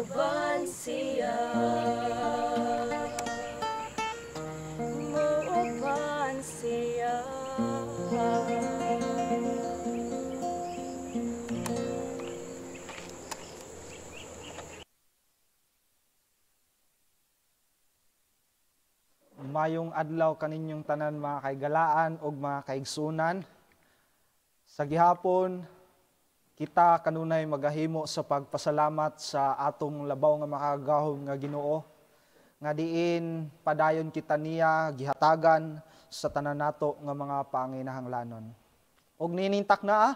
kauban siya Mauban siya Mayong adlaw kaninyong tanan mga kaigalaan o mga kaigsunan. Sa gihapon, kita kanunay magahimo sa pagpasalamat sa atong labaw nga makagahom nga Ginoo nga diin padayon kita niya gihatagan sa tanan nato nga mga panginahanglanon ug ninintak na ah,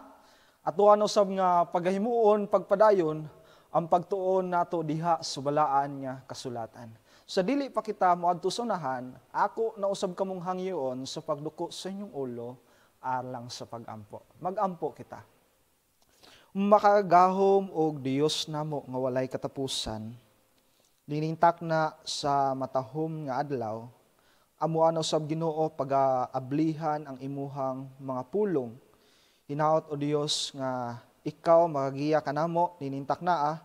ano sab nga pagahimuon pagpadayon ang pagtuon nato diha subalaan nga kasulatan sa dili pa kita moadto sa unahan ako usab kamong hangyoon sa pagduko sa inyong ulo alang sa pagampo magampo kita makagahom og Dios namo nga walay katapusan linintak na sa matahom nga adlaw amo ano sab Ginoo pagaablihan ang imuhang mga pulong hinaot o Dios nga ikaw magagiya kanamo linintak na ah,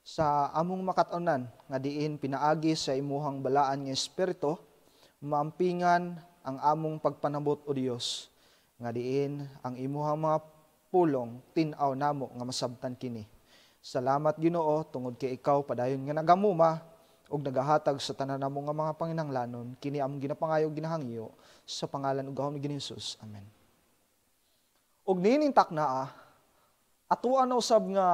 sa among makatonan nga diin pinaagi sa imuhang balaan nga espiritu maampingan ang among pagpanabot o Dios nga diin ang imuhang mga pulong tinaw namo nga masabtan kini. Salamat Ginoo tungod kay ikaw padayon nga nagamuma ug nagahatag sa tanan namo nga mga panginahanglanon kini among ginapangayo ginahangyo sa pangalan ug gahom ni Hesus. Amen. Ug ninintak na ah, atuan na usab nga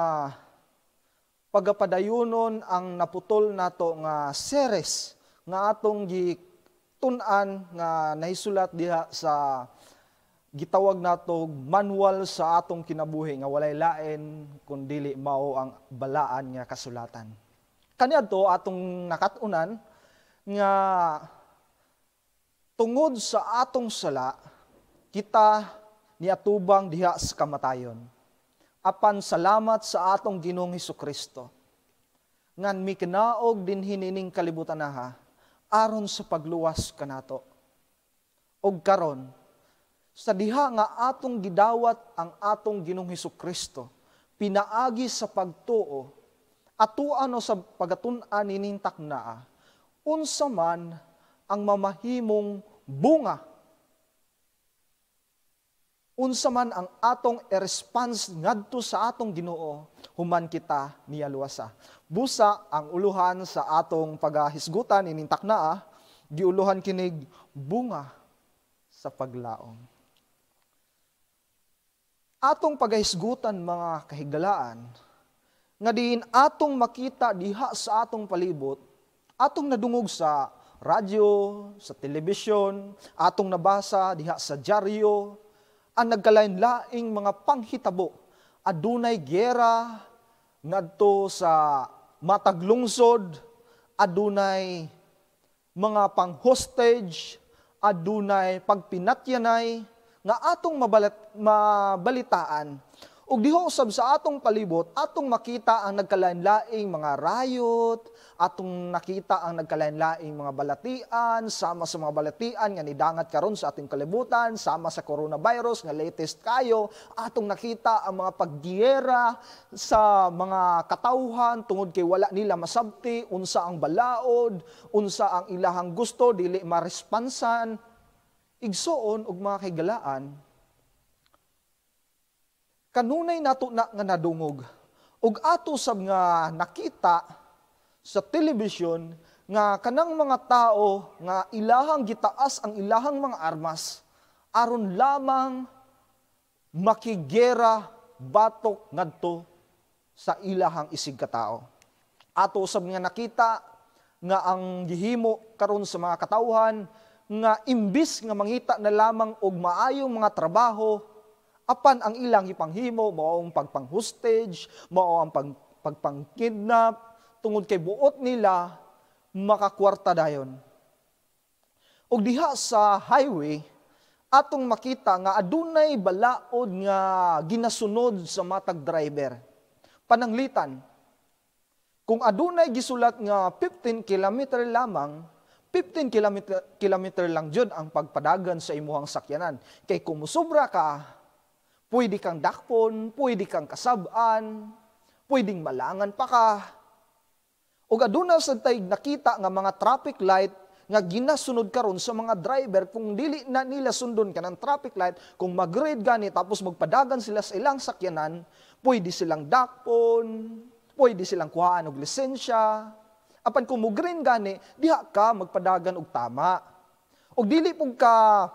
pagapadayonon ang naputol nato nga seres nga atong gitun-an nga nahisulat diha sa gitawag nato manual sa atong kinabuhi nga walay lain kun dili mao ang balaan nga kasulatan. Kaniadto atong nakatunan nga tungod sa atong sala kita niatubang diha sa kamatayon. Apan salamat sa atong Ginoong Hesus Kristo ngan miknaog din hinining kalibutan naha aron sa pagluwas kanato. Og karon sa diha nga atong gidawat ang atong Ginoong Hesus Kristo pinaagi sa pagtuo ato ano sa pagatun-an ninintak naa unsa man ang mamahimong bunga unsa man ang atong response ngadto sa atong Ginoo human kita niyaluwasa busa ang uluhan sa atong pagahisgutan inintak naa giuluhan kinig bunga sa paglaom atong pagahisgutan mga kahigdalaan, nga diin atong makita diha sa atong palibot, atong nadungog sa radyo, sa telebisyon, atong nabasa diha sa dyaryo, ang nagkalain-laing mga panghitabo, adunay gera ngadto sa mataglungsod, adunay mga panghostage, adunay pagpinatyanay, nga atong mabalat, mabalitaan ug diho usab sa atong palibot atong makita ang nagkalain-laing mga rayot atong nakita ang nagkalain-laing mga balatian sama sa mga balatian nga nidangat karon sa ating kalibutan sama sa coronavirus nga latest kayo atong nakita ang mga pagdiyera sa mga katawhan tungod kay wala nila masabti unsa ang balaod unsa ang ilahang gusto dili maresponsan igsuon og mga kaigalaan, kanunay nato na nga nadungog og ato sab nga nakita sa television nga kanang mga tao nga ilahang gitaas ang ilahang mga armas aron lamang makigera batok ngadto sa ilahang isig katao. Ato sab nga nakita nga ang gihimo karon sa mga katawhan nga imbis nga mangita na lamang og maayong mga trabaho apan ang ilang ipanghimo mao ang pagpanghostage mao ang pag, pagpangkidnap tungod kay buot nila makakwarta dayon og diha sa highway atong makita nga adunay balaod nga ginasunod sa matag driver pananglitan kung adunay gisulat nga 15 kilometer lamang 15 kilometer, kilometer lang jud ang pagpadagan sa imuhang sakyanan. Kay kung musubra ka, pwede kang dakpon, pwede kang kasaban, pwedeng malangan pa ka. O aduna sa taig nakita nga mga traffic light nga ginasunod karon sa mga driver kung dili na nila sundon ka ng traffic light, kung mag-grade gani tapos magpadagan sila sa ilang sakyanan, pwede silang dakpon, pwede silang kuhaan og lisensya, apan kumugrin gani, diha ka magpadagan og tama. Og dili pug ka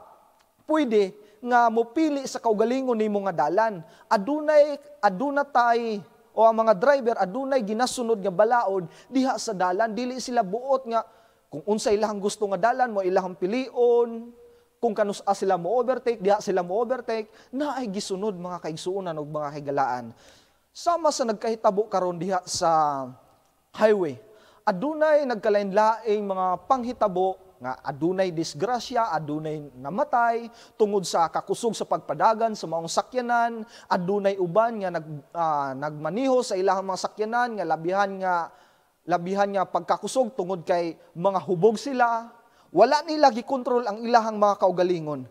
pwede nga mopili sa kaugalingon nimo nga dalan. Adunay aduna tay o ang mga driver adunay ginasunod nga balaod diha sa dalan dili sila buot nga kung unsa ilang gusto nga dalan mo ilang pilion kung kanus a ah, sila mo overtake diha sila mo overtake na ay gisunod mga kaigsuonan ug mga higalaan sama sa nagkahitabo karon diha sa highway adunay nagkalain-laing mga panghitabo nga adunay disgrasya, adunay namatay tungod sa kakusog sa pagpadagan sa maong sakyanan, adunay uban nga nag, uh, nagmaniho sa ilang mga sakyanan nga labihan nga labihan nga pagkakusog tungod kay mga hubog sila. Wala nila gikontrol ang ilang mga kaugalingon.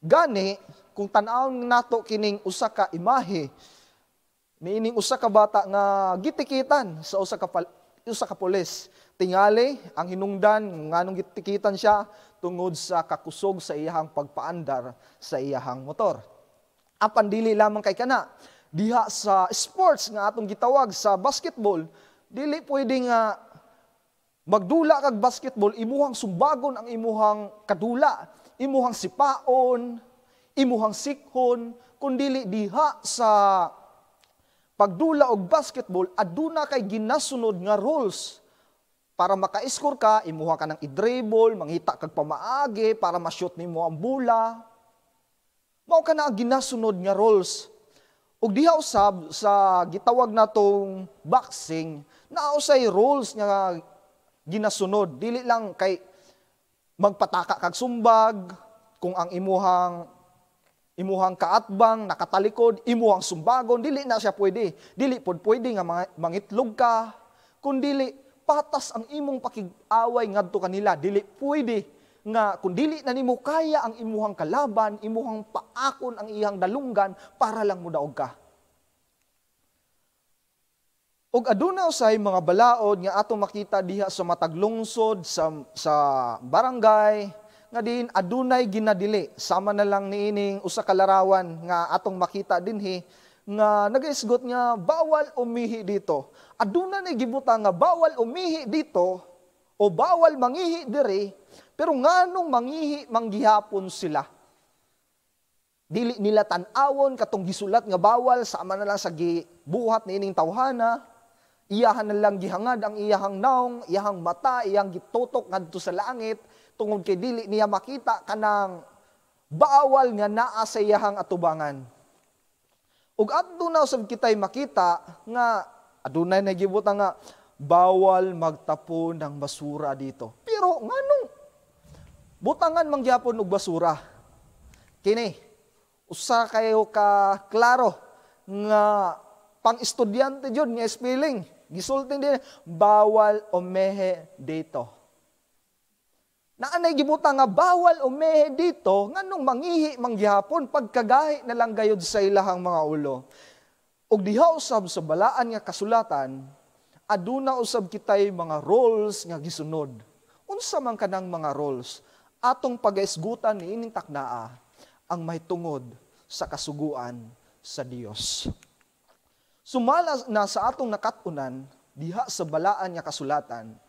Gani kung tan-awon nato kining usa ka imahe, niining usa ka bata nga gitikitan sa usa ka sa kapulis. Tingali ang hinungdan nganong gitikitan siya tungod sa kakusog sa iyahang pagpaandar sa iyahang motor. Apan dili lamang kay kana diha sa sports nga atong gitawag sa basketball dili pwedeng nga magdula kag basketball imuhang sumbagon ang imuhang kadula imuhang sipaon imuhang sikhon kundili diha sa Pagdula og basketball, aduna kay ginasunod nga rules. Para maka-score ka, imuha ka ng i-dribble, manghita kag pamaagi para ma-shoot nimo ang bola. Mao ka na ang ginasunod nga rules. og diha usab sa gitawag natong boxing, naa usay rules nga ginasunod, dili lang kay magpataka kag sumbag kung ang imuhang imuhang kaatbang, nakatalikod, imuhang sumbagon, dili na siya pwede. Dili pod pwede nga mangitlog ka, kun dili patas ang imong pakig-away ngadto kanila, dili pwede nga kun dili na nimo kaya ang imuhang kalaban, imuhang paakon ang iyang dalunggan para lang mudaog ka. Og aduna usay mga balaod nga atong makita diha sa matag lungsod sa sa barangay, nga diin adunay ginadili sama na lang niining usa kalarawan nga atong makita dinhi nga nagaisgot nga bawal umihi dito aduna nay gibutang nga bawal umihi dito o bawal mangihi diri pero nganong mangihi manggihapon sila dili nila tan-awon katong gisulat nga bawal sama na lang sa gibuhat niining tawhana iyahan na lang gihangad ang iyahang naong iyahang mata iyang gitutok ngadto sa langit tungod kay dili niya makita kanang bawal nga naa sa iyahang atubangan. Ug aduna sab kitay makita nga adunay nagibuta nga bawal magtapon ng basura dito. Pero nganong butangan mangyapon og basura? Kini usa kayo ka klaro nga pang-estudyante jud nga spelling Gisulti din bawal o mehe dito na anay gibutan nga bawal o mehe dito nganong mangihi manggihapon pagkagahi na lang gayod sa ilahang mga ulo og diha usab sa balaan nga kasulatan aduna usab kitay mga roles nga gisunod unsa man kanang mga roles atong pagaisgutan ni ining taknaa ang mahitungod sa kasuguan sa Dios sumala na sa atong nakatunan diha sa balaan nga kasulatan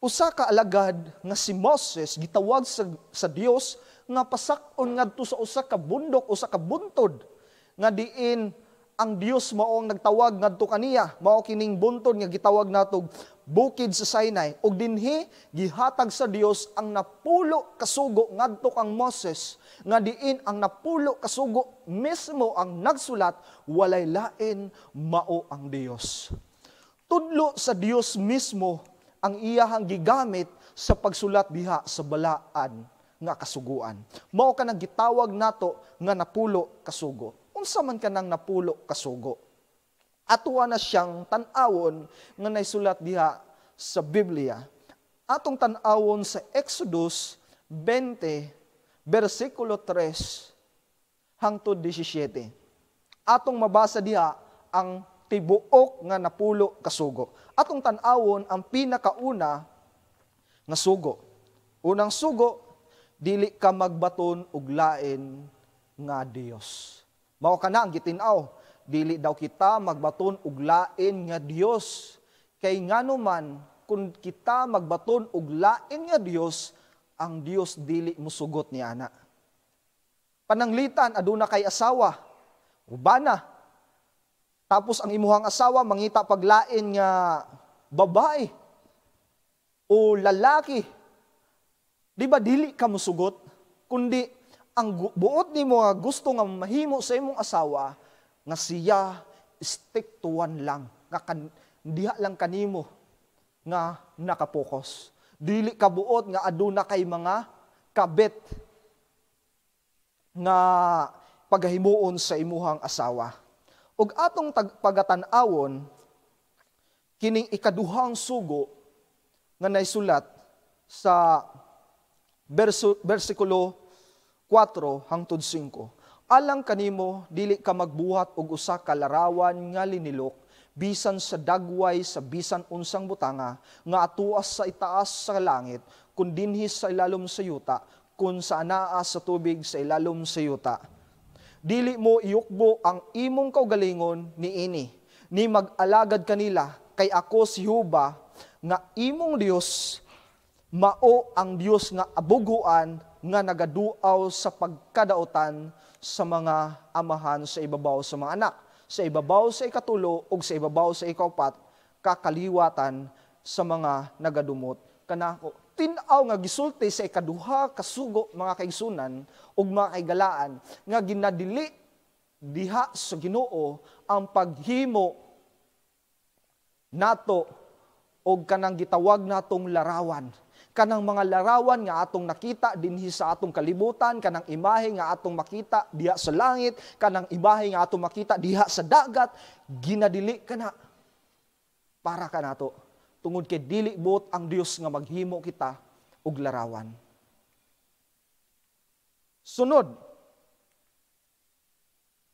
Usa ka alagad nga si Moses gitawag sa, sa Dios nga pasakon ngadto sa usa ka bundok usa ka buntod nga diin ang Dios mao ang nagtawag ngadto kaniya mao kining buntod nga gitawag natog bukid sa Sinai ug dinhi gihatag sa Dios ang napulo kasugo ngadto kang Moses nga diin ang napulo kasugo mismo ang nagsulat walay lain mao ang Dios tudlo sa Dios mismo ang iyahang gigamit sa pagsulat diha sa balaan nga kasuguan. Mao ka nang gitawag nato nga napulo kasugo. Unsa man ka nang napulo kasugo? Atuwa na siyang tan-awon nga naisulat diha sa Biblia. Atong tan-awon sa Exodus 20 versikulo 3 hangtod 17. Atong mabasa diha ang ti buok nga napulo kasugo. Atong tanawon ang pinakauna nga sugo. Unang sugo, dili ka magbaton og lain nga Dios. Mao kana ang gitinaw, dili daw kita magbaton og lain nga Dios. Kay ngano man kun kita magbaton og lain nga Dios, ang Dios dili musugot ni ana. Pananglitan aduna kay asawa, ubana, tapos ang imuhang asawa mangita paglain nga babae o lalaki. Di ba dili ka musugot? Kundi ang buot ni mo gusto nga mahimo sa imong asawa nga siya stick to one lang nga kan, diha lang kanimo nga nakapokus. Dili ka buot nga aduna kay mga kabit nga paghimuon sa imuhang asawa ug atong pagatan-awon kining ikaduhang sugo nga naisulat sa verso, versikulo 4 hangtod 5. Alang kanimo dili ka magbuhat og usa ka larawan nga linilok bisan sa dagway sa bisan unsang butanga nga atuas sa itaas sa langit kun sa ilalom sa yuta kun sa anaa sa tubig sa ilalom sa yuta Dili mo iukbo ang imong kaugalingon ni ini, ni mag-alagad kanila, kay ako si Huba, nga imong Dios, mao ang Dios nga abuguan, nga nagaduaw sa pagkadaotan sa mga amahan sa ibabaw sa mga anak, sa ibabaw sa ikatulo ug sa ibabaw sa ikaupat, kakaliwatan sa mga nagadumot kanako tinaw nga gisulti sa ikaduha kasugo mga kaigsunan ug mga kaigalaan nga ginadili diha sa Ginoo ang paghimo nato og kanang gitawag natong larawan kanang mga larawan nga atong nakita dinhi sa atong kalibutan, kanang imahe nga atong makita diha sa langit, kanang imahe nga atong makita diha sa dagat, ginadili kana para kanato tungod kay dili bot ang Dios nga maghimo kita og larawan. Sunod,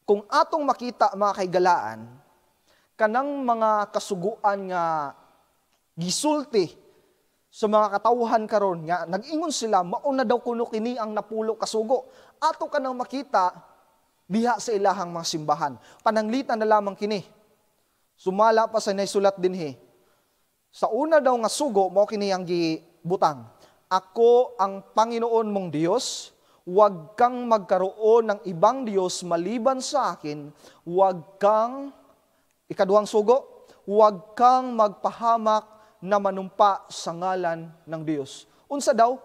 kung atong makita mga kaigalaan, kanang mga kasuguan nga gisulti sa mga katawhan karon nga nag-ingon sila mauna daw kuno kini ang napulo kasugo ato kanang makita diha sa ilahang mga simbahan pananglitan na lamang kini sumala pa sa naisulat dinhi sa una daw nga sugo, mo kini ang gibutang. Ako ang Panginoon mong Diyos, huwag kang magkaroon ng ibang Diyos maliban sa akin, huwag kang, ikaduhang sugo, huwag kang magpahamak na manumpa sa ngalan ng Diyos. Unsa daw,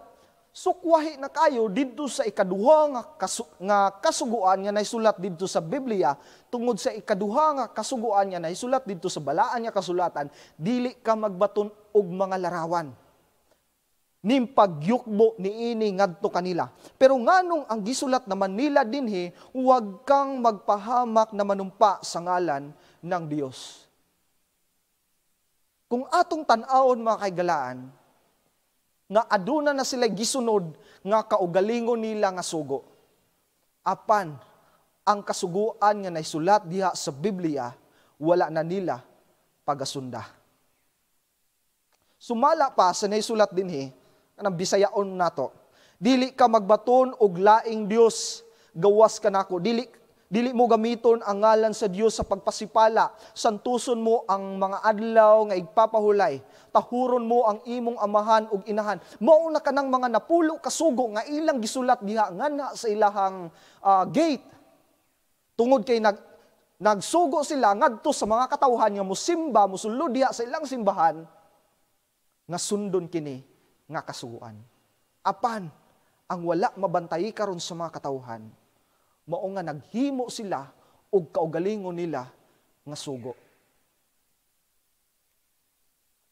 sukwahi na kayo didto sa ikaduha nga, kasu nga kasuguan nga naisulat didto sa Biblia tungod sa ikaduha nga kasuguan nga naisulat didto sa balaan nga kasulatan dili ka magbaton og mga larawan nimpagyukbo ini ngadto kanila pero nganong ang gisulat naman nila dinhi huwag kang magpahamak na manumpa sa ngalan ng Dios kung atong tan-awon mga kaigalaan nga aduna na sila gisunod nga kaugalingon nila nga sugo. Apan, ang kasuguan nga naisulat diha sa Biblia, wala na nila pagasunda. Sumala pa sa naisulat dinhi kanang bisayaon nato. Dili ka magbaton og laing Dios, gawas ka nako. Dili Dili mo gamiton ang ngalan sa Dios sa pagpasipala. Santuson mo ang mga adlaw nga igpapahulay. Tahuron mo ang imong amahan ug inahan. Mao na kanang mga napulo kasugo nga ilang gisulat diha ngana sa ilahang uh, gate. Tungod kay nag nagsugo sila ngadto sa mga katawhan nga musimba, musulod diha sa ilang simbahan nasundon kini nga kasuguan. Apan ang wala mabantayi karon sa mga katawhan mao nga naghimo sila og kaugalingon nila nga sugo.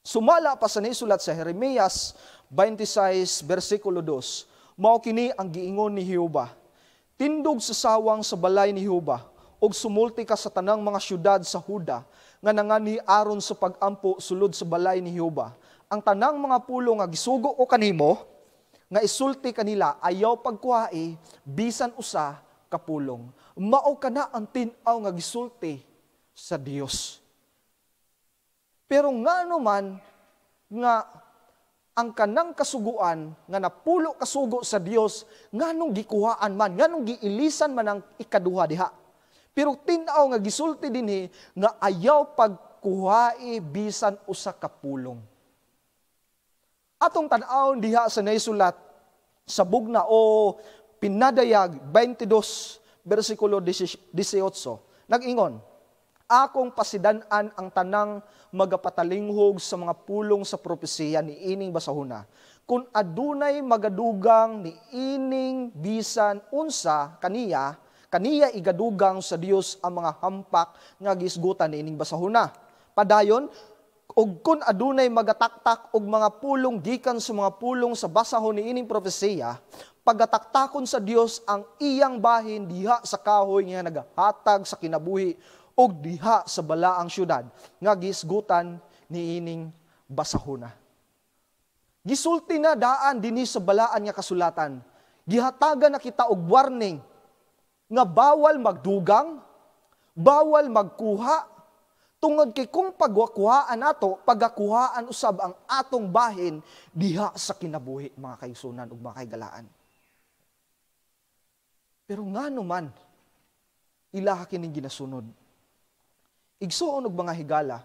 Sumala pa sa nisulat sa Jeremias 26 bersikulo 2, mao kini ang giingon ni Jehova. Tindog sa sawang sa balay ni Jehova og sumulti ka sa tanang mga syudad sa Huda nga nangani aron sa pagampo sulod sa balay ni Jehova. Ang tanang mga pulo nga gisugo o kanimo nga isulti kanila ayaw pagkuhai bisan usa kapulong. Mao ka na ang tinaw nga gisulti sa Dios. Pero nga man nga ang kanang kasuguan nga napulo kasugo sa Dios nganong gikuhaan man nganong giilisan man ang ikaduha diha pero tinaw nga gisulti dinhi nga ayaw pagkuhae bisan usa ka pulong atong tan-aw diha sa naisulat sa na o Pinadayag 22, versikulo 18, nagingon ingon Akong pasidanan ang tanang magapatalinghog sa mga pulong sa propesiya ni ining basahuna. kun adunay magadugang ni ining bisan unsa kaniya, kaniya igadugang sa Dios ang mga hampak nga gisgutan ni ining basahuna. Padayon, og kun adunay magataktak og mga pulong gikan sa mga pulong sa basahon ni ining propesiya pagataktakon sa Dios ang iyang bahin diha sa kahoy nga nagahatag sa kinabuhi ug diha sa balaang syudad nga gisgutan niining basahona. Gisulti na daan dinhi sa balaan nga kasulatan. Gihatagan na kita og warning nga bawal magdugang, bawal magkuha tungod kay kung pagwakuhaan ato, pagakuhaan usab ang atong bahin diha sa kinabuhi mga kaisunan ug mga kaigalaan. Pero nga naman, ilaha kining ginasunod. Igsuon og mga higala.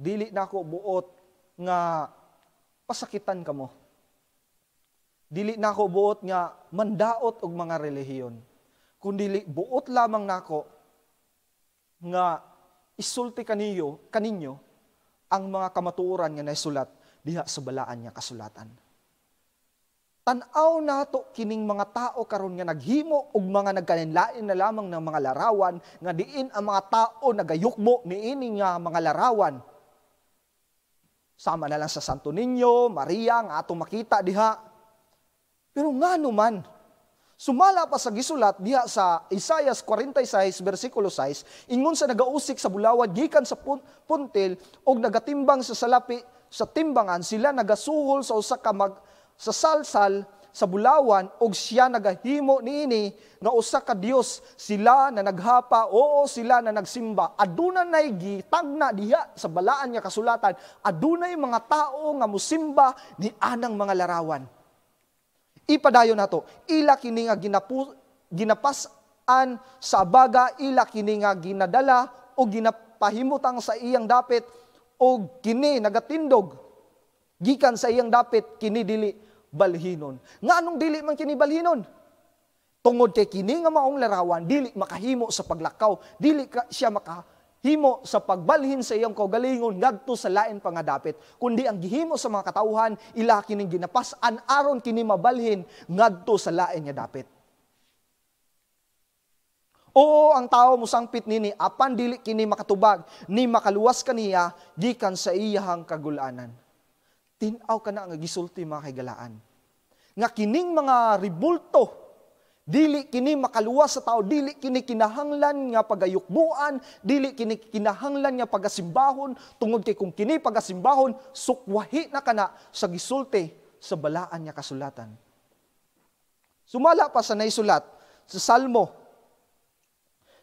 Dili na ako buot nga pasakitan kamo. Dili na ako buot nga mandaot og mga relihiyon. Kundi buot lamang nako nga isulti kaninyo, kaninyo ang mga kamatuoran nga naisulat diha sa balaan nga kasulatan tanaw nato kining mga tao karon nga naghimo og mga nagkaninlain na lamang ng mga larawan nga diin ang mga tao nagayukmo niini nga mga larawan sama na lang sa Santo Niño, Maria nga atong makita diha pero nga man, sumala pa sa gisulat diha sa Isaiah 46 bersikulo 6 ingon sa nagausik sa bulawad gikan sa puntil og nagatimbang sa salapi sa timbangan sila nagasuhol sa usa ka mag sa salsal, sa bulawan, og siya nagahimo niini nga usa ka Dios sila na naghapa, oo sila na nagsimba. Aduna nay gitagna diha sa balaan nga kasulatan, adunay mga tao nga musimba ni anang mga larawan. Ipadayon nato, ila kini nga ginapu, ginapasan sa abaga, ila kini nga ginadala o ginapahimutang sa iyang dapit o kini nagatindog gikan sa iyang dapit kini dili balhinon. Nga anong dili man kini balhinon? Tungod kay kini nga maong larawan, dili makahimo sa paglakaw, dili ka, siya makahimo sa pagbalhin sa iyang kaugalingon ngadto sa lain pa nga dapit kundi ang gihimo sa mga katawhan ila kining ginapas-an aron kini mabalhin ngadto sa lain nga dapit Oo, ang tao musangpit nini, apan dili kini makatubag, ni makaluwas kaniya, gikan sa iyahang kagulanan tinaw ka na ang gisulti mga kaigalaan. Nga kining mga ribulto, dili kini makaluwas sa tao, dili kini kinahanglan nga pagayukbuan, dili kini kinahanglan nga pagasimbahon, tungod kay kung kini pagasimbahon, sukwahi na kana sa gisulti sa balaan nga kasulatan. Sumala pa sa naisulat sa Salmo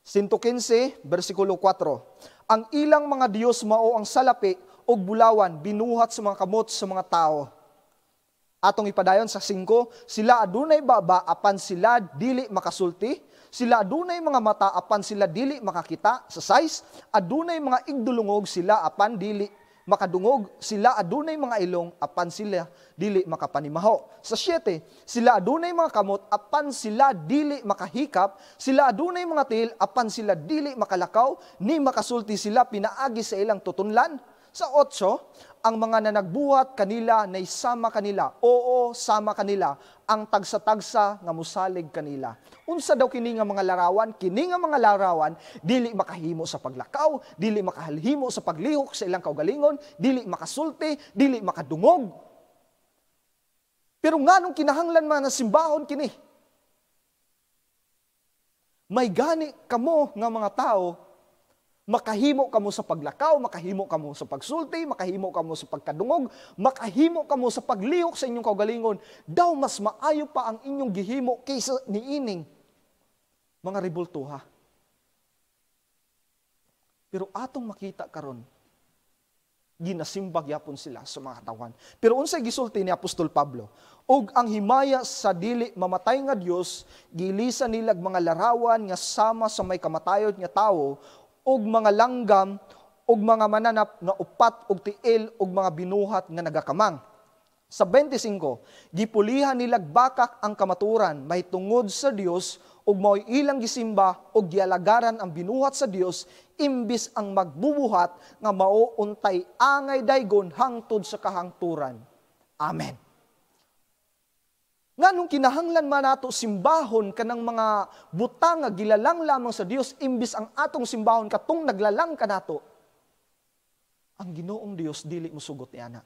115, versikulo 4. Ang ilang mga Diyos mao ang salapi og bulawan binuhat sa mga kamot sa mga tao. Atong ipadayon sa 5, sila adunay baba apan sila dili makasulti, sila adunay mga mata apan sila dili makakita. Sa size, adunay mga igdulungog sila apan dili makadungog, sila adunay mga ilong apan sila dili makapanimaho. Sa 7, sila adunay mga kamot apan sila dili makahikap, sila adunay mga til apan sila dili makalakaw, ni makasulti sila pinaagi sa ilang tutunlan sa otso, ang mga nanagbuhat kanila na isama kanila. Oo, sama kanila. Ang tagsa-tagsa nga musalig kanila. Unsa daw kini nga mga larawan? Kini nga mga larawan dili makahimo sa paglakaw, dili makahalhimo sa paglihok sa ilang kaugalingon, dili makasulti, dili makadungog. Pero nganong kinahanglan man na simbahon kini? May gani kamo nga mga tao Makahimo ka mo sa paglakaw, makahimo ka mo sa pagsulti, makahimo ka mo sa pagkadungog, makahimo ka mo sa paglihok sa inyong kaugalingon. Daw mas maayo pa ang inyong gihimo kaysa niining mga ribultuha. Pero atong makita karon ginasimbag yapon sila sa mga katawan. Pero unsay gisulti ni Apostol Pablo, ug ang himaya sa dili mamatay nga Dios, gilisan nilag mga larawan nga sama sa may kamatayod nga tawo ug mga langgam ug mga mananap nga upat ug tiil ug mga binuhat nga nagakamang. Sa 25, gipulihan nilag bakak ang kamaturan mahitungod sa Dios ug mao ilang gisimba ug gialagaran ang binuhat sa Dios imbis ang magbubuhat nga mao untay angay daygon hangtod sa kahangturan. Amen. Nga nung kinahanglan man nato simbahon kanang mga butang nga gilalang lamang sa Dios imbis ang atong simbahon katong naglalang kanato. Ang Ginoong Dios dili musugot ni ana.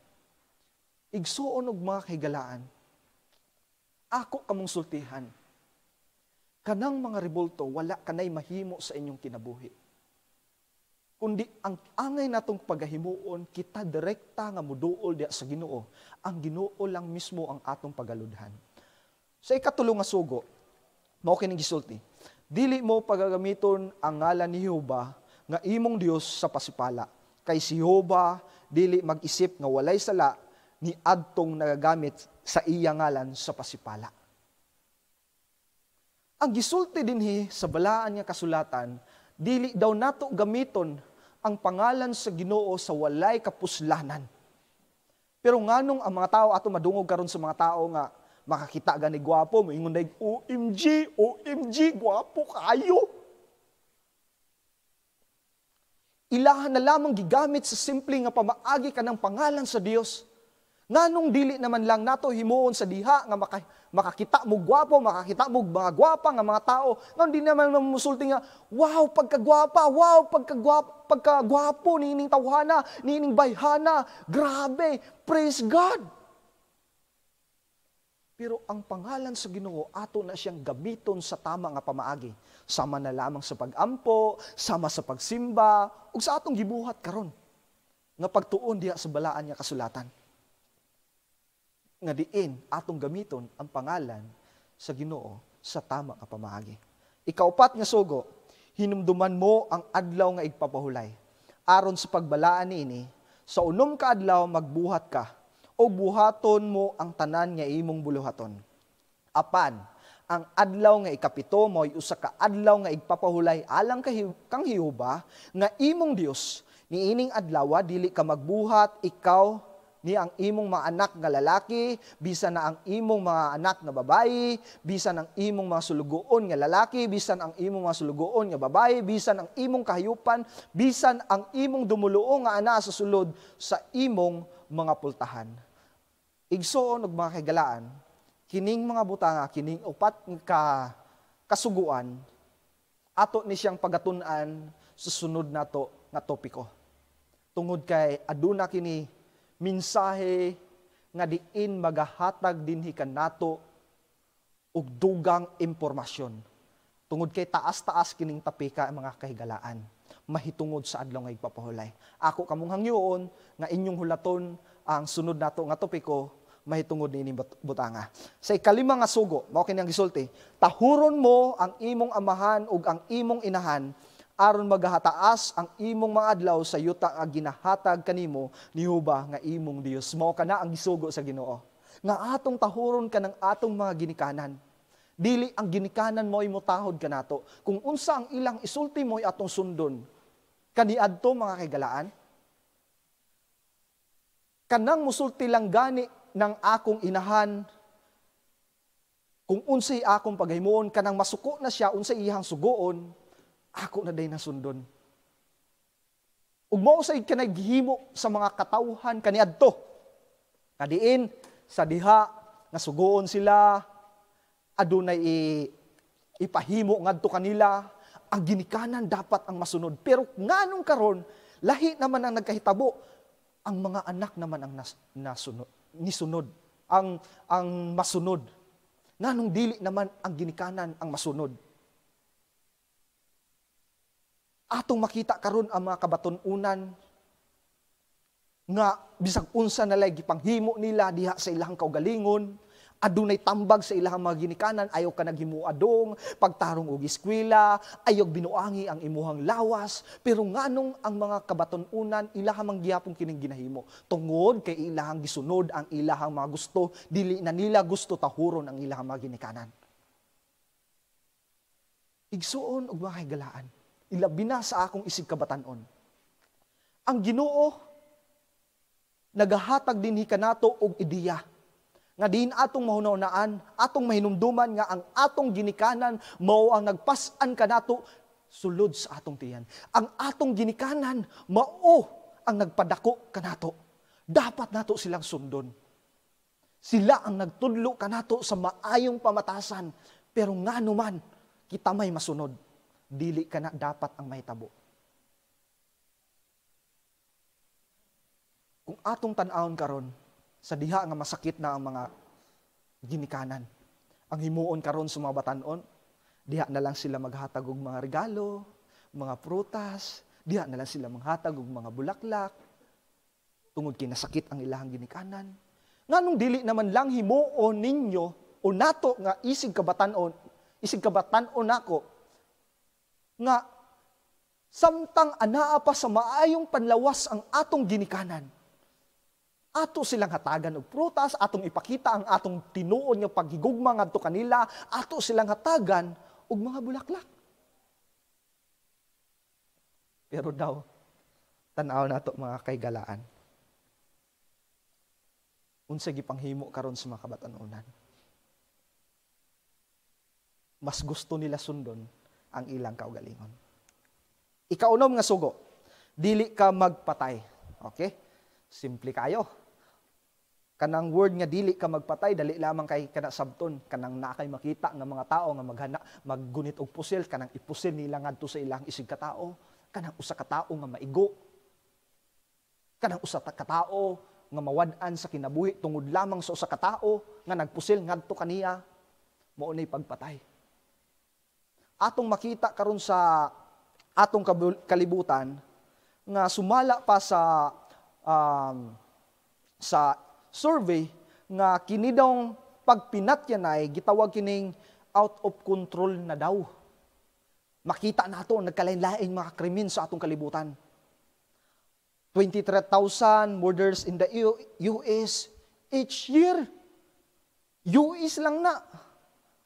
Igsuon og mga kahigalaan. Ako kamong sultihan. Kanang mga rebolto wala kanay mahimo sa inyong kinabuhi. Kundi ang angay natong pagahimuon kita direkta nga muduol diya sa Ginoo. Ang Ginoo lang mismo ang atong pagaludhan. Sa ikatulong nga sugo, mao kining gisulti. Dili mo pagagamiton ang ngalan ni Jehova nga imong Dios sa pasipala. Kay si Jehova dili mag-isip nga walay sala ni adtong nagagamit sa iyang ngalan sa pasipala. Ang gisulti dinhi sa balaan nga kasulatan, dili daw nato gamiton ang pangalan sa Ginoo sa walay kapuslanan. Pero nganong ang mga tao ato madungog karon sa mga tao nga makakita gani gwapo, moingon daig, OMG, OMG, gwapo kayo. Ilahan na lamang gigamit sa simple nga pamaagi ka ng pangalan sa Dios. Nganong dili naman lang nato himuon sa diha nga maka, makakita mo gwapo, makakita mo mga gwapa nga mga tao. Nganong di naman mamusulti nga, wow, pagkagwapa, wow, pagkagwapa, pagkagwapo, nining tawhana, nining bayhana, grabe, praise God. Pero ang pangalan sa Ginoo ato na siyang gamiton sa tama nga pamaagi, sama na lamang sa pagampo, sama sa pagsimba, ug sa atong gibuhat karon nga pagtuon diha sa balaan nga kasulatan. Nga diin atong gamiton ang pangalan sa Ginoo sa tama nga pamaagi. Ikaupat nga sugo, hinumduman mo ang adlaw nga igpapahulay. Aron sa pagbalaan niini, sa unom ka adlaw magbuhat ka o buhaton mo ang tanan nga imong buluhaton. Apan, ang adlaw nga ikapito mo'y usa ka adlaw nga igpapahulay alang kang hiuba nga imong Dios niining adlawa dili ka magbuhat ikaw ni ang imong mga anak nga lalaki bisan na ang imong mga anak nga babayi bisan ang imong mga sulugoon nga lalaki bisan ang imong mga sulugoon nga babayi bisan ang imong kahayupan bisan ang imong dumuloo nga ana sa sulod sa imong mga pultahan igsoon og mga kagalaan, kining mga butanga, kining upat ka kasuguan, ato ni siyang pagatunan susunod nato nga topiko. Tungod kay aduna kini minsahe nga diin magahatag dinhi kanato og dugang impormasyon. Tungod kay taas-taas kining tapika mga kahigalaan mahitungod sa adlaw nga igpapahulay. Ako kamong hangyoon nga inyong hulaton ang sunod nato nga topiko mahitungod ni butanga. Sa ikalima nga sugo, mao kini ang gisulti, tahuron mo ang imong amahan ug ang imong inahan aron magahataas ang imong mga adlaw sa yuta nga ginahatag kanimo ni Huba nga imong Dios. Mao kana ang gisugo sa Ginoo. Nga atong tahuron ka kanang atong mga ginikanan dili ang ginikanan mo imo tahod kanato kung unsa ang ilang isulti mo ay atong sundon kaniadto mga kagalaan kanang musulti lang gani ng akong inahan, kung unsay akong paghimuon, kanang masuko na siya, unsay iyang sugoon, ako na day nasundon. Ug mao sa ka naghimo sa mga katawhan kaniadto. Kadiin sa diha nga sugoon sila adunay i, ipahimo ngadto kanila ang ginikanan dapat ang masunod. Pero nganong karon lahi naman ang nagkahitabo ang mga anak naman ang nas, nasunod nisunod, ang, ang masunod. Nanong dili naman ang ginikanan ang masunod. Atong makita karon ang mga kabaton-unan nga bisag unsa na lagi panghimo nila diha sa ilang kaugalingon, adunay tambag sa ilahang mga ginikanan, ayaw ka naghimuadong, pagtarong og eskwela, ayaw binuangi ang imuhang lawas, pero nganong ang mga kabatonunan ilahang mang giyapong kining ginahimo tungod kay ilahang gisunod ang ilahang mga gusto, dili na nila gusto tahuron ang ilahang mga ginikanan. Igsuon og mga higalaan, ilabina sa akong isig kabatanon. Ang Ginoo nagahatag din hi kanato og ideya nga din atong mahunaunaan, atong mahinumduman nga ang atong ginikanan mao ang nagpasan kanato sulod sa atong tiyan. Ang atong ginikanan mao ang nagpadako kanato. Dapat nato silang sundon. Sila ang nagtudlo kanato sa maayong pamatasan, pero ngano man kita may masunod. Dili ka na dapat ang mahitabo. Kung atong tan-aon karon, sa diha nga masakit na ang mga ginikanan. Ang himuon karon sa mga batanon, diha na lang sila maghatag og mga regalo, mga prutas, diha na lang sila maghatag og mga bulaklak, tungod kay nasakit ang ilahang ginikanan. Nganong dili naman lang himuon ninyo o nato nga isig kabatanon, isig kabatanon nako nga samtang anaa pa sa maayong panlawas ang atong ginikanan ato silang hatagan og prutas, atong ipakita ang atong tinuon nga paghigugma ngadto kanila, ato silang hatagan og mga bulaklak. Pero daw tan-aw nato mga kaigalaan. Unsa gipanghimo karon sa mga kabatan-onan? Mas gusto nila sundon ang ilang kaugalingon. Ikaunom nga sugo, dili ka magpatay. Okay? Simple kayo kanang word nga dili ka magpatay dali lamang kay kana sabton kanang naa kay makita nga mga tao nga maghana maggunit og pusil kanang ipusil nila ngadto sa ilang isig ka tao kanang usa ka tao nga maigo kanang usa ka tao nga mawad-an sa kinabuhi tungod lamang sa usa ka tao nga nagpusil ngadto kaniya mao nay pagpatay atong makita karon sa atong kalibutan nga sumala pa sa um, sa survey nga kinidong pagpinatya pagpinat yanay gitawag kining out of control na daw. Makita nato nagkalain-lain mga krimen sa atong kalibutan. 23,000 murders in the US each year. US lang na.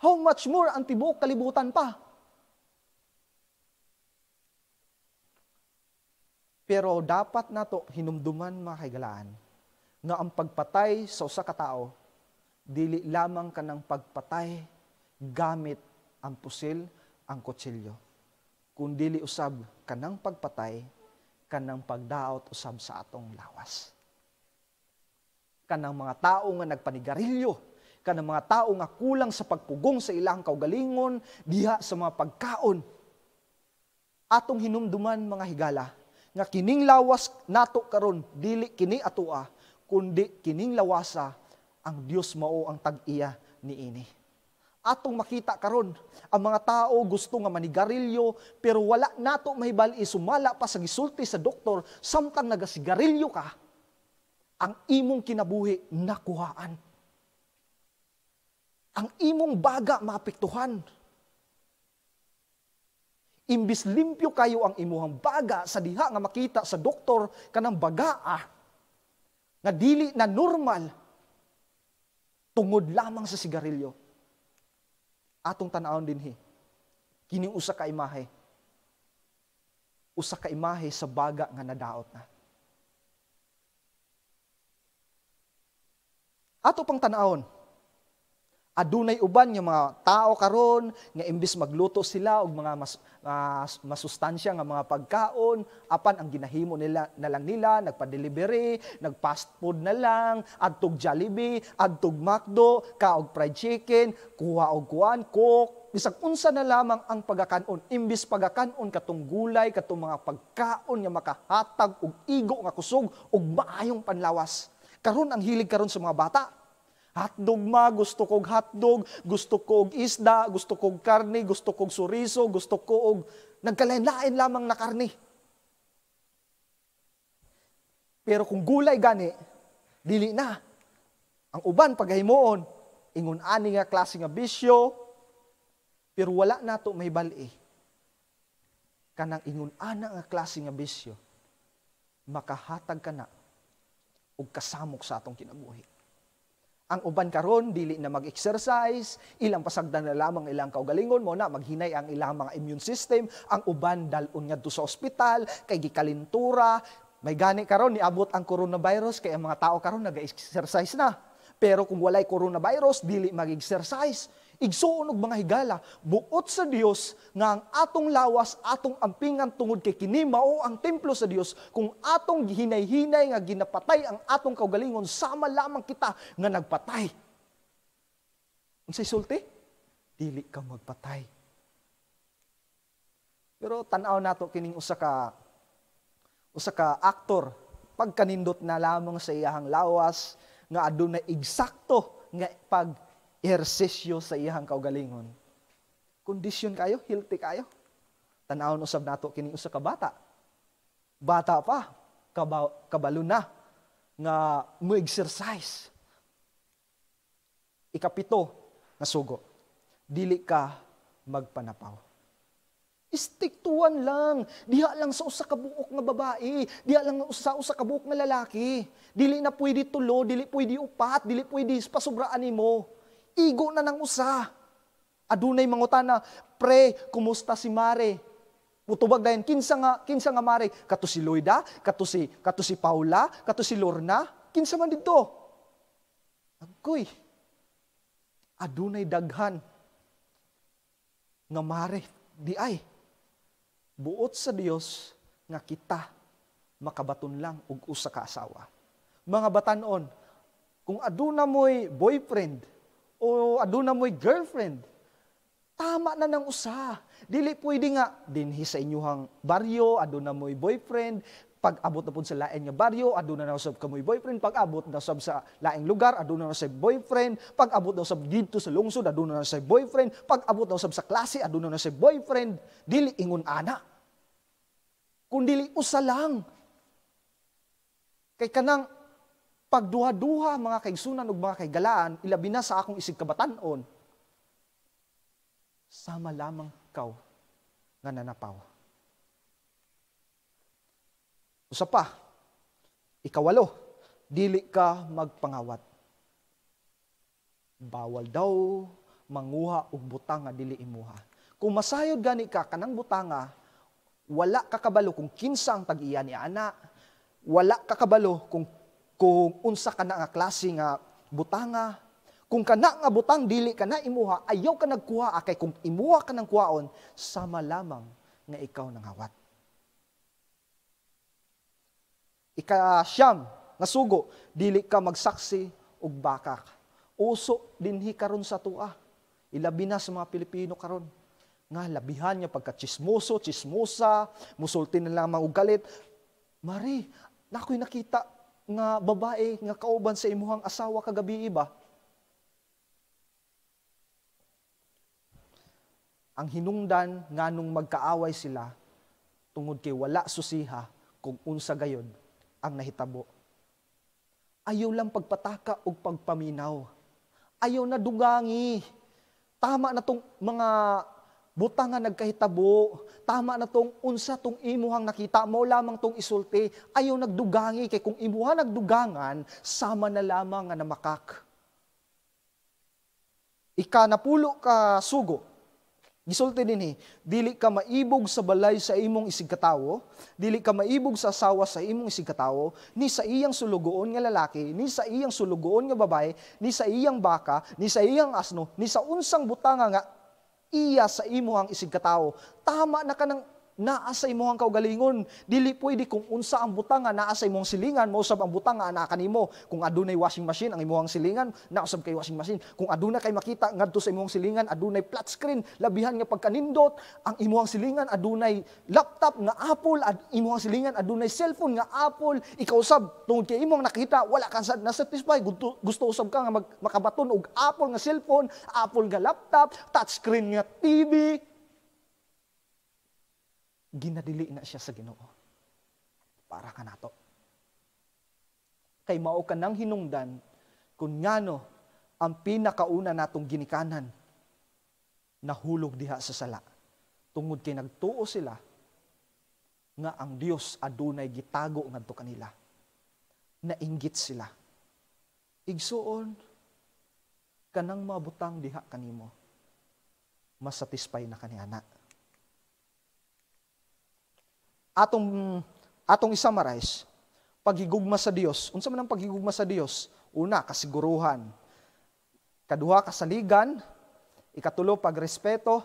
How much more ang tibuok kalibutan pa? Pero dapat nato hinumduman mga kaigalaan nga ang pagpatay sa usa ka tao dili lamang kanang pagpatay gamit ang pusil ang kutsilyo kundi usab kanang pagpatay kanang pagdaot usab sa atong lawas kanang mga tao nga nagpanigarilyo kanang mga tao nga kulang sa pagpugong sa ilang kaugalingon diha sa mga pagkaon atong hinumduman mga higala nga kining lawas nato karon dili kini atoa kundi kining lawasa ang Dios mao ang tag-iya ini. Atong makita karon ang mga tao gusto nga manigarilyo pero wala nato mahibal-i sumala pa sa gisulti sa doktor samtang nagasigarilyo ka ang imong kinabuhi nakuhaan. Ang imong baga maapektuhan. Imbis limpyo kayo ang imuhang baga sa diha nga makita sa doktor kanang bagaa, na dili na normal tungod lamang sa sigarilyo. Atong tanawon dinhi kini usa ka imahe. Usa ka imahe sa baga nga nadaot na. Ato pang tanawon, adunay uban nga mga tao karon nga imbis magluto sila og mga mas uh, masustansya nga mga pagkaon apan ang ginahimo nila na lang nila nagpa-delivery nagfast food na lang adtog Jollibee adtog McDo kaog fried chicken kuha og kuan cook bisag unsa na lamang ang pagakanon imbis pagakanon katong gulay katong mga pagkaon nga makahatag og igo nga kusog og maayong panlawas karon ang hilig karon sa mga bata Hotdog ma, gusto kog hotdog, gusto kog isda, gusto kog karne, gusto kog suriso, gusto kong nagkalain-lain lamang na karne. Pero kung gulay gani, dili na. Ang uban pagahimoon, ingon ani nga klase nga bisyo, pero wala na to may bali. Kanang ingon ana nga klase nga bisyo, makahatag ka na og kasamok sa atong kinabuhi. Ang uban karon dili na mag-exercise, ilang pasagdan na lamang ilang kaugalingon mo na maghinay ang ilang mga immune system, ang uban dalon ngadto sa ospital kay gikalintura, may gani karon niabot ang coronavirus kay ang mga tao karon nag-exercise na. Pero kung walay coronavirus, dili mag-exercise Igsuon og mga higala, buot sa Dios nga ang atong lawas, atong ampingan tungod kay kini mao ang templo sa Dios kung atong hinay-hinay nga ginapatay ang atong kaugalingon sama lamang kita nga nagpatay. Unsay sulti? Dili ka magpatay. Pero tan-aw nato kining usa ka usa ka aktor pagkanindot na lamang sa iyahang lawas nga adunay eksakto nga pag ehersisyo sa iyang kaugalingon. Kondisyon kayo, healthy kayo. Tanawon usab nato kining usa ka bata. Bata pa, kabaw, kabalo na nga mo exercise. Ikapito nga sugo. Dili ka magpanapaw. Stick to one lang. Diha lang sa usa ka buok nga babae, diha lang sa usa ka buok nga lalaki. Dili na pwede tulo, dili pwede upat, dili pwede pasubraan nimo Igo na ng usa. Adunay mangutana, pre, kumusta si Mare? Mutubag dayon kinsa nga kinsa nga Mare? Kato si Loida, kato si kato si Paula, kato si Lorna, kinsa man didto? Agoy. Adunay daghan nga Mare di ay buot sa Dios nga kita makabaton lang og usa ka asawa. Mga batanon, kung aduna mo'y boyfriend, o aduna mo'y girlfriend. Tama na nang usa. Dili pwede nga dinhi sa inyuhang baryo aduna mo'y boyfriend, pag abot na pud sa laing nga baryo aduna na usab kamoy boyfriend, pag abot na sa laing lugar aduna na sa boyfriend, pag abot na usab didto sa lungsod aduna na sa boyfriend, pag abot na usab sa klase aduna na sa boyfriend, dili ingon ana. Kun dili usa lang. Kay kanang pagduha-duha mga kaigsunan ug mga kaigalaan, ilabi na sa akong isig kabatanon, sama lamang kaw nga nanapaw. Usa pa, ikawalo, dili ka magpangawat. Bawal daw manguha og butang nga dili imuha. Kung masayod gani ka kanang butanga, wala ka kabalo kung kinsa ang tag-iya ni ana, wala ka kabalo kung kung unsa ka na nga klase nga butanga, kung kana nga butang dili ka na imuha, ayaw ka nagkuha, akay ah, kung imuha ka ng kuhaon, sama lamang nga ikaw nang nangawat. Ikasyam nga sugo, dili ka magsaksi og bakak. Uso dinhi karon sa tua. Ilabi na sa mga Pilipino karon nga labihan niya pagka-chismoso, chismosa, musulti na lamang og galit. Mari, nakoy nakita nga babae nga kauban sa imuhang asawa kagabi iba. Ang hinungdan nga nung magkaaway sila tungod kay wala susiha kung unsa gayon ang nahitabo. Ayaw lang pagpataka o pagpaminaw. Ayaw na dugangi. Tama na tong mga Buta nga nagkahitabo, tama na tong unsa tong imuhang nakita mo lamang tong isulti, ayaw nagdugangi kay kung imuha nagdugangan, sama na lamang nga namakak. Ika napulo ka sugo. Gisulti dinhi, dili ka maibog sa balay sa imong isigkatawo, dili ka maibog sa asawa sa imong isigkatawo, ni sa iyang sulugoon nga lalaki, ni sa iyang sulugoon nga babay, ni sa iyang baka, ni sa iyang asno, ni sa unsang butanga nga iya sa imo ang isigkatao. Tama na ka ng naasay mo ang kaugalingon. Dili pwede kung unsa ang butanga, naasay mong silingan, mausab ang butanga, ana kanimo. Kung adunay washing machine, ang imuhang silingan, nausab kay washing machine. Kung aduna kay makita, ngadto sa imuhang silingan, adunay flat screen, labihan nga pagkanindot, ang imuhang silingan, adunay laptop nga Apple, ad, imuhang silingan, adunay cellphone nga Apple, ikaw sab, tungod kay imong nakita, wala ka na satisfy, gusto, gusto usab ka nga mag, makabaton og Apple nga cellphone, Apple nga laptop, touchscreen nga TV, ginadili na siya sa Ginoo. Para kanato Kay mao ka nang hinungdan kun ngano ang pinakauna natong ginikanan nahulog diha sa sala. Tungod kay nagtuo sila nga ang Dios adunay gitago ngadto kanila. Nainggit sila. Igsuon kanang mabutang diha kanimo. Masatisfy na kaniana. anak atong atong isummarize, paghigugma sa Dios. Unsa man ang paghigugma sa Dios? Una, kasiguruhan. Kaduha, kasaligan. Ikatulo, pagrespeto.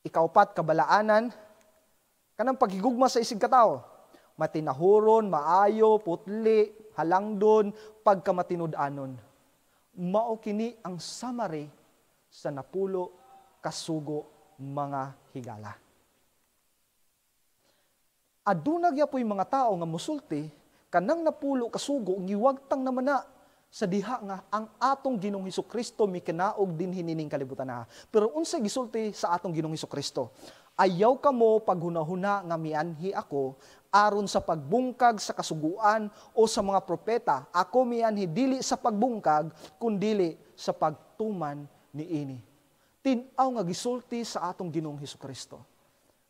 Ikaupat, kabalaanan. Kanang paghigugma sa isig katao. Matinahuron, maayo, putli, halangdon, pagkamatinud-anon. Mao kini ang summary sa napulo kasugo mga higala aduna gyapoy mga tao nga musulti kanang napulo kasugo giwagtang naman na sa diha nga ang atong Ginoong Hesus Kristo mikinaog din hinining kalibutan na. Pero unsa gisulti sa atong Ginoong Hesus Kristo? Ayaw ka mo paghunahuna nga mianhi ako aron sa pagbungkag sa kasuguan o sa mga propeta. Ako mianhi dili sa pagbungkag kundili sa pagtuman ni ini. Tinaw nga gisulti sa atong Ginoong Hesus Kristo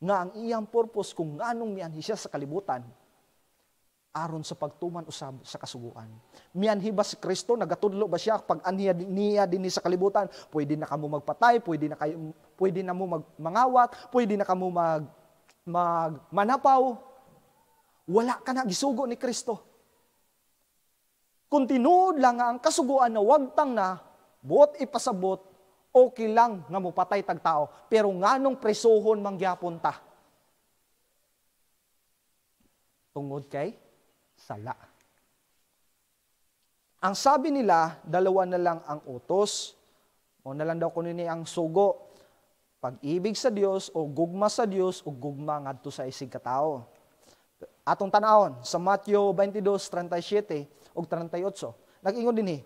nga ang iyang purpose kung nganong mianhi siya sa kalibutan aron sa pagtuman usab sa kasuguan. Mianhi ba si Kristo nagatudlo ba siya pag anhiya niya din sa kalibutan? Pwede na kamo magpatay, pwede na kayo pwede na mo magmangawat, pwede na kamo mag mag manapaw. Wala ka na gisugo ni Kristo. Kung tinuod lang ang kasuguan na wagtang na buot ipasabot okay lang nga mupatay tag tao, pero nganong presuhon mangyapon ta? Tungod kay sala. Ang sabi nila, dalawa na lang ang utos. O na lang daw kuno ni ang sugo. Pag-ibig sa Dios o gugma sa Dios o gugma ngadto sa isig katao. Atong tanawon sa Matthew 22:37 ug 38. Nag-ingon dinhi, eh,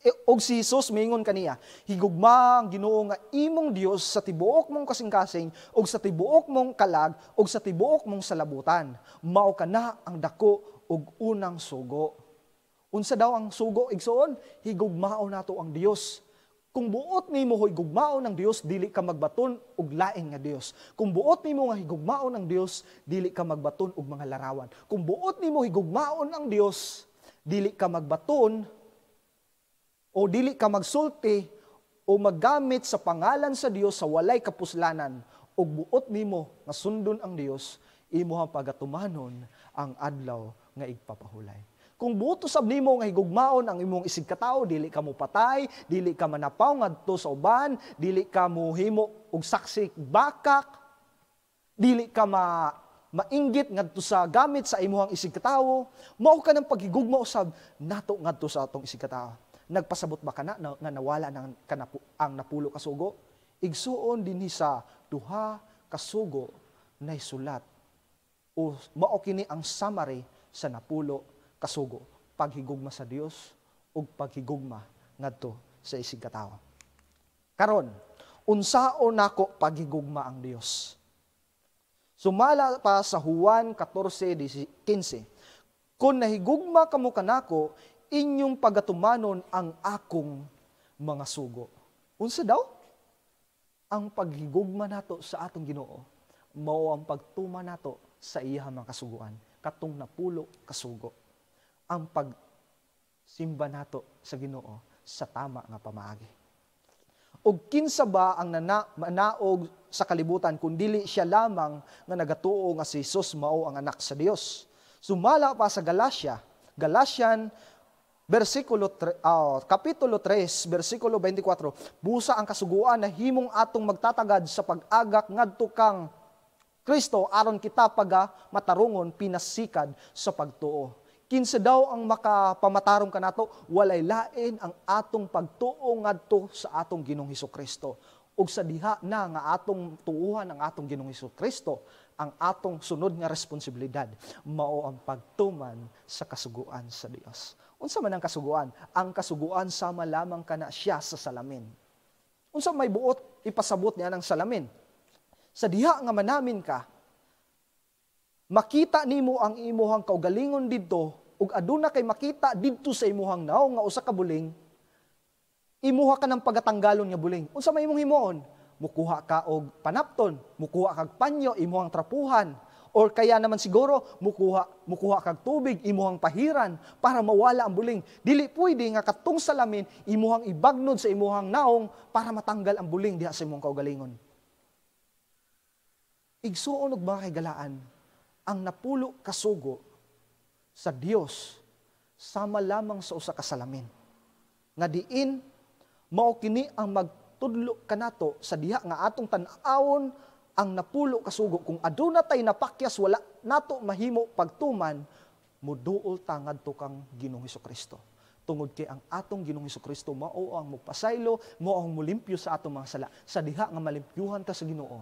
eh, og si Jesus mingon kaniya, higugma ang Ginoo nga imong Dios sa tibuok mong kasing-kasing og sa tibuok mong kalag og sa tibuok mong salabutan. Mao kana ang dako og unang sugo. Unsa daw ang sugo igsoon? Higugmao nato ang Dios. Kung buot nimo higugmao ng Dios, dili ka magbaton og laing nga Dios. Kung buot nimo nga higugmao ng Dios, dili ka magbaton og mga larawan. Kung buot nimo higugmaon ang Dios, dili ka magbaton o dili ka magsulti o magamit sa pangalan sa Dios sa walay kapuslanan o buot nimo nga sundon ang Dios imuhang pagatumanon ang adlaw nga igpapahulay. Kung buto sab nimo nga higugmaon ang imong isig katao, dili ka mo patay, dili ka manapaw ngadto sa uban, dili ka mo himo og saksi bakak, dili ka ma mainggit ngadto sa gamit sa imong isig katao, mao ka nang paghigugma usab nato ngadto sa atong isig katao nagpasabot ba kana na, nga nawala ng kanapu, ang napulo kasugo igsuon dinhi sa duha kasugo na isulat o mao kini ang summary sa napulo kasugo paghigugma sa Dios ug paghigugma ngadto sa isig katao karon unsaon nako paghigugma ang Dios Sumala pa sa Juan 14:15. Kung nahigugma kamo kanako, inyong pagatumanon ang akong mga sugo. Unsa daw? Ang paghigugma nato sa atong Ginoo mao ang pagtuma nato sa iya mga kasuguan, katong napulo kasugo. Ang pagsimba nato sa Ginoo sa tama nga pamaagi. Og kinsa ba ang nana, manaog sa kalibutan kun dili siya lamang nga nagatuo nga si Hesus mao ang anak sa Dios. Sumala pa sa Galatia, Galatian Versikulo uh, Kapitulo 3, versikulo 24, Busa ang kasuguan na himong atong magtatagad sa pag-agak ngadto kang Kristo aron kita paga matarungon pinasikad sa pagtuo. Kinsa daw ang makapamatarong kanato walay lain ang atong pagtuo ngadto sa atong Ginoong Hesus Kristo. Ug sa diha na nga atong tuuhan ang atong Ginoong Hesus Kristo, ang atong sunod nga responsibilidad mao ang pagtuman sa kasuguan sa Dios. Unsa man ang kasuguan? Ang kasuguan sama lamang kana siya sa salamin. Unsa may buot ipasabot niya ng salamin? Sa diha nga manamin ka, makita nimo ang imuhang kaugalingon didto ug aduna kay makita didto sa imuhang naong nga usa ka buling, imuha ka ng pagatanggalon nga buling. Unsa may imong himuon? Mukuha ka og panapton, mukuha kag panyo, imuhang trapuhan, Or kaya naman siguro, mukuha, mukuha kag tubig, imuhang pahiran, para mawala ang buling. Dili pwede nga katong salamin, imuhang ibagnod sa imuhang naong, para matanggal ang buling diha sa imong kaugalingon. Igsuon og mga kagalaan, ang napulo kasugo sa Dios sama lamang sa usa ka salamin. Nga diin mao kini ang magtudlo kanato sa diha nga atong tan aon ang napulo kasugo kung aduna tay napakyas wala nato mahimo pagtuman muduol ta ngadto kang Ginoong Kristo tungod kay ang atong Ginoong Kristo mao ang mupasaylo mao ang mulimpyo sa atong mga sala sa diha nga malimpyuhan ta sa Ginoo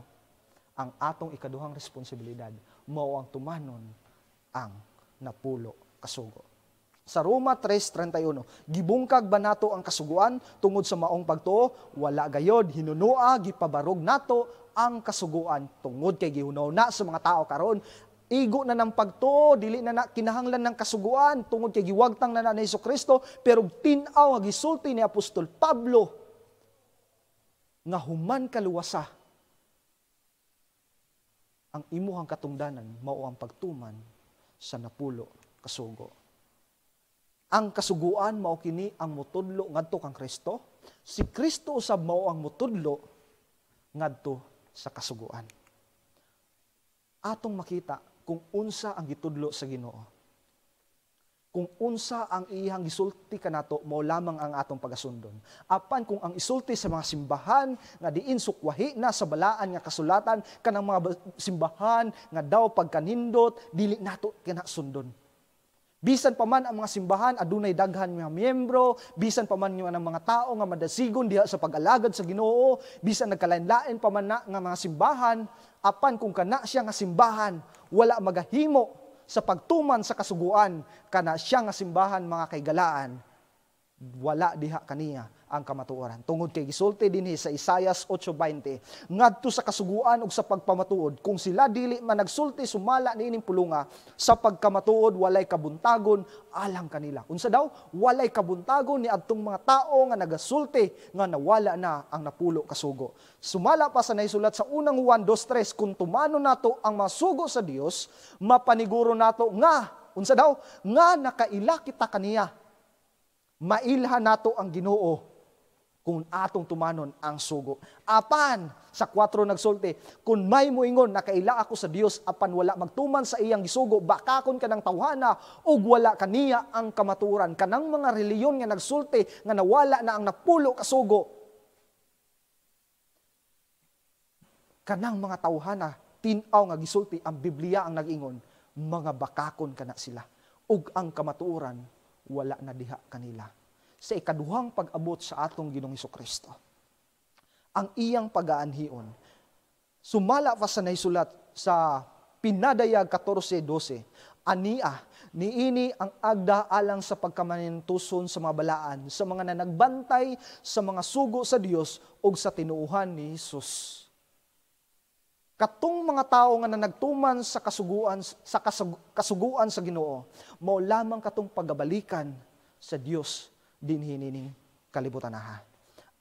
ang atong ikaduhang responsibilidad mao ang tumanon ang napulo kasugo sa Roma 3:31 gibungkag ba nato ang kasuguan tungod sa maong pagtuo wala gayod hinunua gipabarog nato ang kasuguan tungod kay gihunaw na sa mga tao karon igo na ng pagtuo dili na, na kinahanglan ng kasuguan tungod kay giwagtang na na Hesus Kristo pero tin-aw nga gisulti ni Apostol Pablo nga human kaluwasa ang imuhang katungdanan mao ang pagtuman sa napulo kasugo ang kasuguan mao kini ang mutudlo ngadto kang Kristo si Kristo usab mao ang mutudlo ngadto sa kasuguan. Atong makita kung unsa ang gitudlo sa Ginoo. Kung unsa ang iyang gisulti kanato mo lamang ang atong pagasundon. Apan kung ang isulti sa mga simbahan nga diin sukwahi na sa balaan nga kasulatan kanang mga simbahan nga daw pagkanindot dili nato kinasundon. sundon Bisan pa man ang mga simbahan adunay daghan nga miyembro, bisan pa man yung ang mga tao nga madasigon diha sa pag-alagad sa Ginoo, bisan nagkalain-lain pa man na nga mga simbahan, apan kung kana siya nga simbahan, wala magahimo sa pagtuman sa kasuguan kana siya nga simbahan mga kaigalaan wala diha kaniya ang kamatuoran. Tungod kay gisulti dinhi sa Isaias 8:20, ngadto sa kasuguan ug sa pagpamatuod, kung sila dili man nagsulti sumala niining pulunga sa pagkamatuod walay kabuntagon alang kanila. Unsa daw? Walay kabuntagon ni adtong mga tao nga nagasulti nga nawala na ang napulo kasugo. Sumala pa sa naisulat sa unang Juan 2:3, kung tumano nato ang masugo sa Dios, mapaniguro nato nga unsa daw? Nga nakaila kita kaniya mailha nato ang Ginoo kung atong tumanon ang sugo. Apan, sa 4 nagsulti, kun may moingon na kaila ako sa Dios apan wala magtuman sa iyang gisugo, baka kon kanang tawhana ug wala kaniya ang kamaturan. Kanang mga reliyon nga nagsulti nga nawala na ang napulo ka sugo. Kanang mga tawhana tinaw nga gisulti ang Biblia ang nagingon, mga bakakon kana sila ug ang kamaturan wala na diha kanila sa ikaduhang pag-abot sa atong Ginoong Hesus Kristo. Ang iyang pagaanhion sumala pa sa naisulat sa pinadayag 14:12 ania niini ang agda alang sa pagkamanintuson sa mga balaan sa mga nanagbantay sa mga sugo sa Dios ug sa tinuuhan ni Hesus Katong mga tao nga na nagtuman sa kasuguan sa kasug, kasuguan sa Ginoo, mao lamang katong pagabalikan sa Dios din hinining kalibutan ha.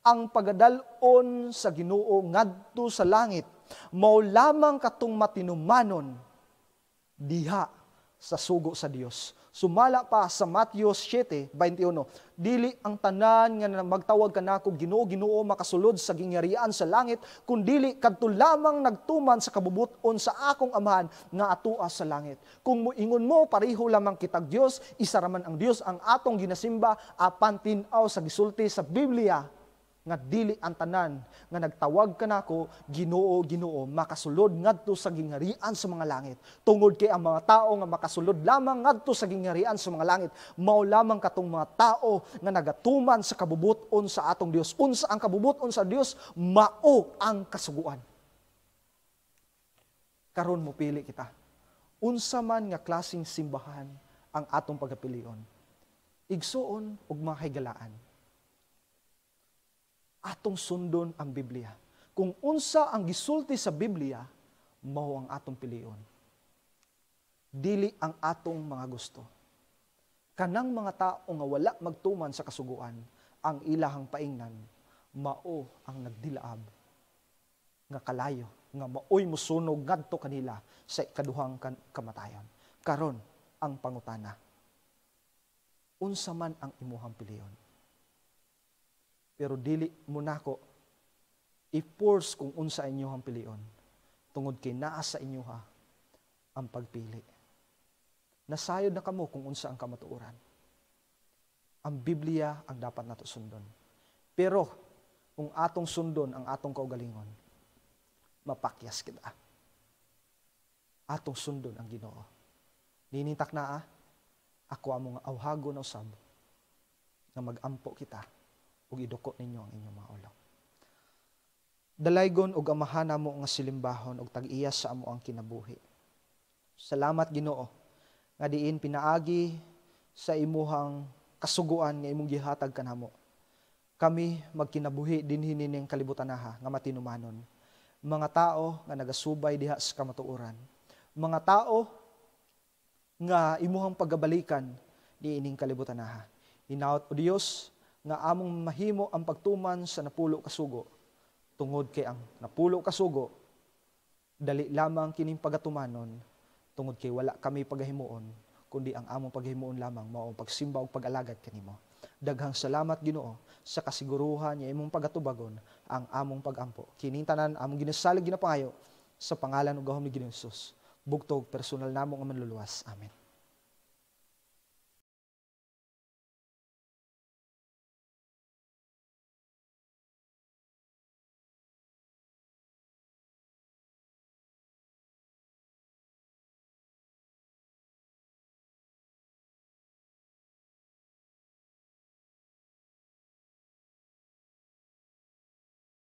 Ang pagadalon sa Ginoo ngadto sa langit mao lamang katong matinumanon diha sa sugo sa Dios sumala pa sa Matthew 7:21 dili ang tanan nga magtawag kanako Ginoo Ginoo makasulod sa gingharian sa langit kun dili kadto lamang nagtuman sa kabubuton sa akong amahan nga atua sa langit kung moingon mo pareho lamang kitag Dios isa raman ang Dios ang atong ginasimba apan tinaw sa gisulti sa Biblia nga dili ang tanan nga nagtawag ka nako Ginoo Ginoo makasulod ngadto sa gingharian sa mga langit tungod kay ang mga tao nga makasulod lamang ngadto sa gingharian sa mga langit mao lamang katong mga tao nga nagatuman sa kabubuton sa atong Dios unsa ang kabubuton sa Dios mao ang kasuguan karon mo pili kita unsa man nga klasing simbahan ang atong pagapilion igsuon ug mga higalaan atong sundon ang Biblia. Kung unsa ang gisulti sa Biblia, mao ang atong piliyon. Dili ang atong mga gusto. Kanang mga tao nga wala magtuman sa kasuguan, ang ilahang paingnan, mao ang nagdilaab nga kalayo nga maoy musunog ngadto kanila sa ikaduhang kamatayon. Karon ang pangutana. Unsa man ang imuhang piliyon? pero dili mo nako i-force kung unsa inyo ang pilion tungod kay naa sa inyo ha ang pagpili. Nasayod na kamo kung unsa ang kamatuoran. Ang Biblia ang dapat nato sundon. Pero kung atong sundon ang atong kaugalingon, mapakyas kita. Atong sundon ang Ginoo. Ninintak na ah, ako among awhago na usab na magampo kita ug iduko ninyo ang inyong mga ulo. Dalaygon og amahan mo nga silimbahon og tag-iya sa amo ang kinabuhi. Salamat Ginoo nga diin pinaagi sa imuhang kasuguan nga imong gihatag kanamo. Kami magkinabuhi dinhi nining kalibutanaha nga matinumanon. Mga tao nga nagasubay diha sa kamatuoran. Mga tao nga imuhang pagabalikan diining kalibutanaha. Hinaot o Dios nga among mahimo ang pagtuman sa napulo kasugo tungod kay ang napulo kasugo dali lamang kining pagatumanon tungod kay wala kami pagahimuon kundi ang among paghimuon lamang mao ang pagsimba ug pag-alagad kanimo daghang salamat Ginoo sa kasiguruhan nga imong pagatubagon ang among pagampo kining tanan among ginasalig ginapayo sa pangalan ug gahom ni Ginoo Hesus bugtog personal namo nga manluluwas amen